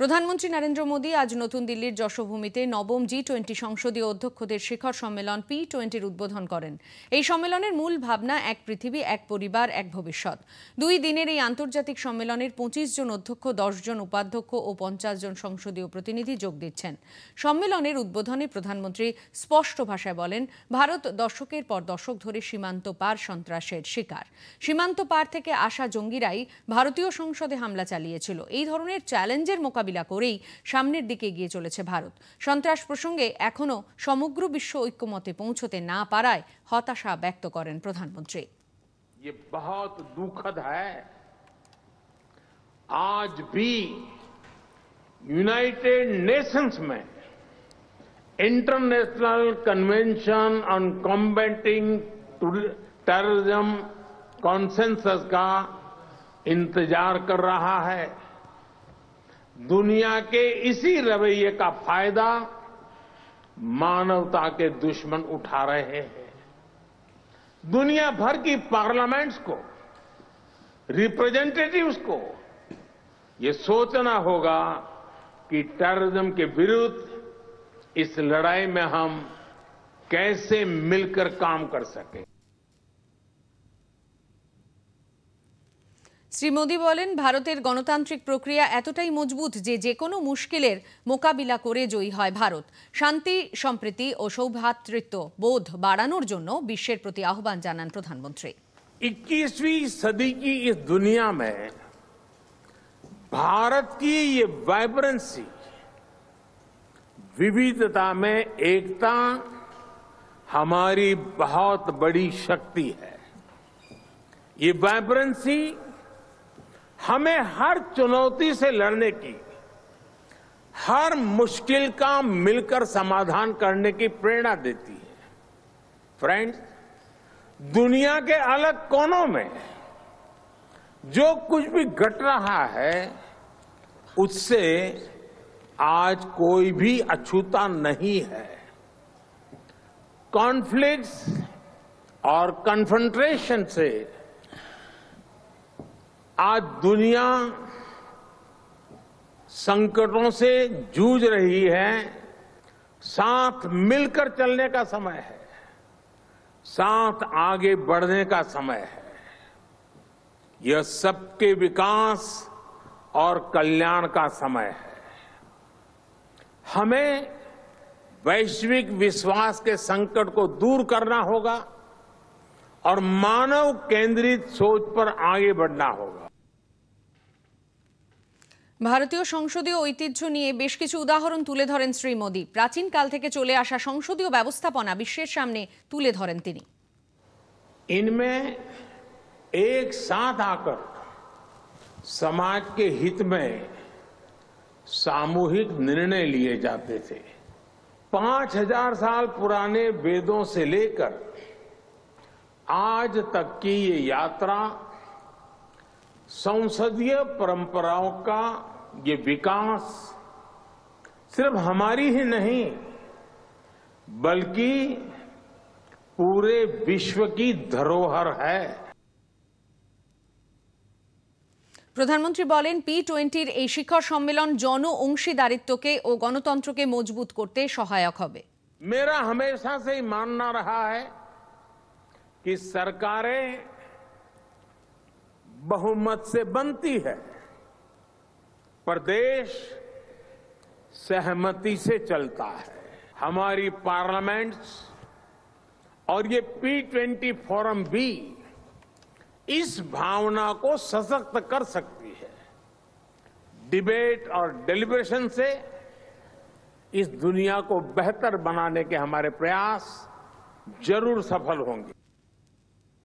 প্রধানমন্ত্রী নরেন্দ্র মোদী আজ নতুন দিল্লির যশোভূমিতে নবম জি টোয়েন্টি সংসদীয় অধ্যক্ষদের শিখর সম্মেলন পি টোয়েন্টির উদ্বোধন করেন এই সম্মেলনের মূল ভাবনা এক পৃথিবী এক পরিবার এক ভবিষ্যৎ দুই দিনের এই আন্তর্জাতিক সম্মেলনের পঁচিশ জন অধ্যক্ষ দশ জন উপাধ্যক্ষ ও পঞ্চাশ জন সংসদীয় প্রতিনিধি যোগ দিচ্ছেন সম্মেলনের উদ্বোধনে প্রধানমন্ত্রী স্পষ্ট ভাষায় বলেন ভারত দশকের পর দশক ধরে সীমান্ত পার সন্ত্রাসের শিকার সীমান্ত পার থেকে আসা জঙ্গিরাই ভারতীয় সংসদে হামলা চালিয়েছিল এই ধরনের চ্যালেঞ্জের মোকাবিলা মোকাবিলা করেই সামনের দিকে এগিয়ে চলেছে ভারত সন্ত্রাস প্রসঙ্গে এখনও সমগ্র বিশ্ব ঐক্যমতে পৌঁছতে না পারায় হতাশা ব্যক্ত করেন প্রধানমন্ত্রী আজ बहुत दुखद है आज भी यूनाइटेड नेशंस में इंटरनेशनल कन्वेंशन दुनिया के इसी रवैये का फायदा मानवता के दुश्मन उठा रहे हैं दुनिया भर की पार्लियामेंट्स को रिप्रेजेंटेटिव्स को ये सोचना होगा कि टेररिज्म के विरुद्ध इस लड़ाई में हम कैसे मिलकर काम कर सकें শ্রী মোদী বলেন ভারতের গণতান্ত্রিক প্রক্রিয়া এতটাই মজবুত যে যে কোনো মুশকিলের মোকাবিলা করে জয়ী হয় ভারত শান্তি সম্প্রীতি ও সৌভ্রাতৃত্ব বোধ বাড়ানোর জন্য বিশ্বের প্রতি আহ্বান জানান প্রধানমন্ত্রী इक्कीसवीं সদি কি দুনিয়া মে ভারত কি ভাইব্রেন্সি ইয়ে বিবিধতা মে একতা আমারি एकता বড়ি শক্তি হ্যাঁ ভাইব্রেন্সি हमें हर चुनौती से लड़ने की हर मुश्किल का मिलकर समाधान करने की प्रेरणा देती है फ्रेंड्स दुनिया के अलग कोनों में जो कुछ भी घट रहा है उससे आज कोई भी अछूता नहीं है कॉन्फ्लिक्ट्स और कन्फ्रंट्रेशन से आज दुनिया संकटों से जूझ रही है साथ मिलकर चलने का समय है साथ आगे बढ़ने का समय है यह सबके विकास और कल्याण का समय है हमें वैश्विक विश्वास के संकट को दूर करना होगा और मानव केंद्रित सोच पर आगे बढ़ना होगा ভারতীয় সংসদীয় ঐতিহ্য নিয়ে বেশ কিছু উদাহরণ তুলে ধরেন শ্রী মোদী প্রাচীন কাল থেকে চলে আসা সংসদীয় ব্যবস্থাপনা বিশ্বের সামনে তুলে ধরেন তিনি ইনমে এক সাথ আকর समाज के हित में सामूहिक निर्णय लिए जाते थे पांच हजार साल पुराने वेदों से लेकर आज तक की ये यात्रा संसदीय परंपराओं का ये विकास सिर्फ हमारी ही नहीं बल्कि पूरे विश्व की धरोहर है प्रधानमंत्री बोलें पी ट्वेंटी यह शिखर सम्मेलन जन अंशीदारित के और गणतंत्र के मजबूत करते सहायक है मेरा हमेशा से मानना रहा है कि सरकारें बहुमत से बनती है पर देश सहमति से चलता है हमारी पार्लियामेंट्स और ये पी ट्वेंटी फोरम भी इस भावना को सशक्त कर सकती है डिबेट और डेलिब्रेशन से इस दुनिया को बेहतर बनाने के हमारे प्रयास जरूर सफल होंगे